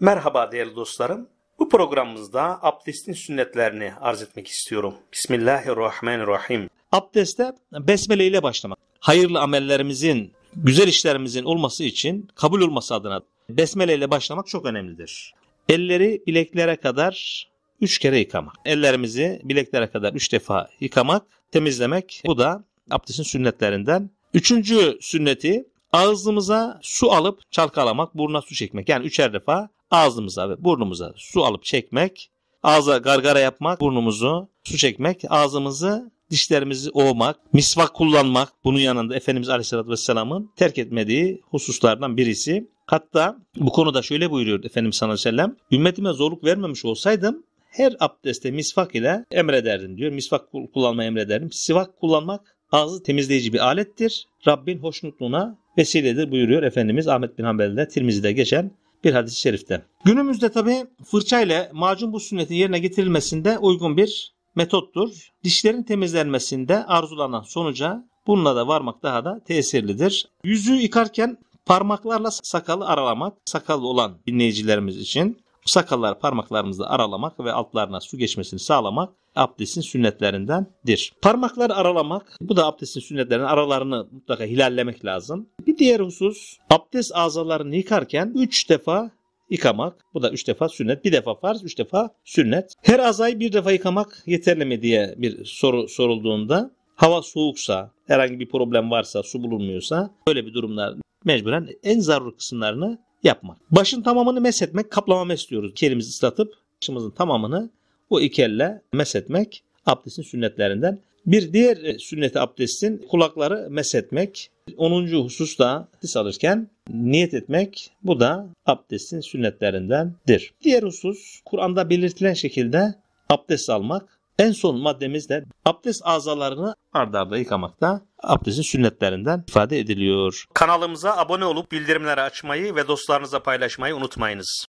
Merhaba değerli dostlarım. Bu programımızda abdestin sünnetlerini arz etmek istiyorum. Bismillahirrahmanirrahim. Abdeste besmele ile başlamak. Hayırlı amellerimizin, güzel işlerimizin olması için kabul olması adına besmele ile başlamak çok önemlidir. Elleri bileklere kadar üç kere yıkamak. Ellerimizi bileklere kadar üç defa yıkamak, temizlemek. Bu da abdestin sünnetlerinden. Üçüncü sünneti ağzımıza su alıp çalkalamak, burnuna su çekmek. Yani üçer defa ağzımıza ve burnumuza su alıp çekmek, ağza gargara yapmak, burnumuzu su çekmek, ağzımızı dişlerimizi ovmak, misvak kullanmak bunun yanında Efendimiz Aleyhisselatü Vesselam'ın terk etmediği hususlardan birisi. Hatta bu konuda şöyle buyuruyor Efendimiz Sallallahu Aleyhi ve Sellem. Ümmetime zorluk vermemiş olsaydım her abdeste misvak ile emrederdim diyor. Misvak kullanmayı emrederdim. Sivak kullanmak ağzı temizleyici bir alettir. Rabbin hoşnutluğuna vesiledir buyuruyor Efendimiz Ahmet bin Hanbel'de Tirmizi'de geçen bir hadis-i şerifte. Günümüzde tabi fırça ile macun bu sünnetin yerine getirilmesinde uygun bir metottur. Dişlerin temizlenmesinde arzulanan sonuca bununla da varmak daha da tesirlidir. Yüzü yıkarken parmaklarla sakalı aralamak, sakallı olan dinleyicilerimiz için sakallar parmaklarımızla aralamak ve altlarına su geçmesini sağlamak abdestin sünnetlerindendir. Parmaklar aralamak, bu da abdestin sünnetlerinin aralarını mutlaka hilallemek lazım diğer husus abdest azalarını yıkarken 3 defa yıkamak. Bu da 3 defa sünnet. Bir defa farz, 3 defa sünnet. Her azayı bir defa yıkamak yeterli mi diye bir soru sorulduğunda hava soğuksa, herhangi bir problem varsa, su bulunmuyorsa böyle bir durumlar mecburen en zarur kısımlarını yapmak. Başın tamamını meshetmek, kaplama mesliyoruz. İki ıslatıp başımızın tamamını bu iki elle meshetmek abdestin sünnetlerinden bir diğer e, sünnet abdestin kulakları meshetmek. 10. da abdest alırken niyet etmek bu da abdestin sünnetlerindendir. Diğer husus Kur'an'da belirtilen şekilde abdest almak. En son maddemiz de abdest azalarını ardarda arda da abdestin sünnetlerinden ifade ediliyor. Kanalımıza abone olup bildirimleri açmayı ve dostlarınıza paylaşmayı unutmayınız.